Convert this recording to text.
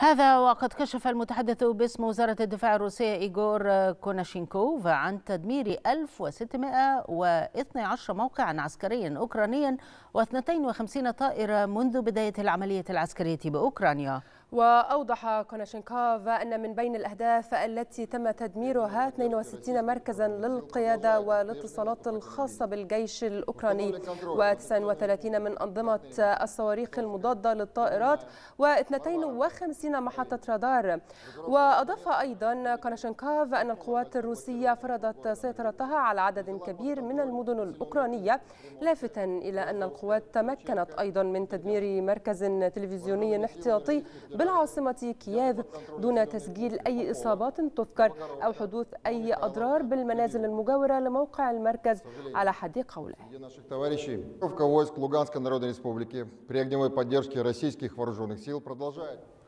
هذا وقد كشف المتحدث باسم وزارة الدفاع الروسية إيغور كوناشينكوف عن تدمير 1612 موقعا عسكريا أوكرانيا و52 طائرة منذ بداية العملية العسكرية بأوكرانيا وأوضح كوناشينكوف أن من بين الأهداف التي تم تدميرها 62 مركزا للقيادة والاتصالات الخاصة بالجيش الأوكراني و39 من أنظمة الصواريخ المضادة للطائرات و52 محطة رادار وأضاف أيضا كوناشينكوف أن القوات الروسية فرضت سيطرتها على عدد كبير من المدن الأوكرانية لافتا إلى أن القوات تمكنت أيضا من تدمير مركز تلفزيوني احتياطي بالعاصمة كييف دون تسجيل أي إصابات تذكر أو حدوث أي أضرار بالمنازل المجاورة لموقع المركز على حد قوله Группировка войск Луганской Народной Республики при огневой поддержке российских вооруженных сил продолжает.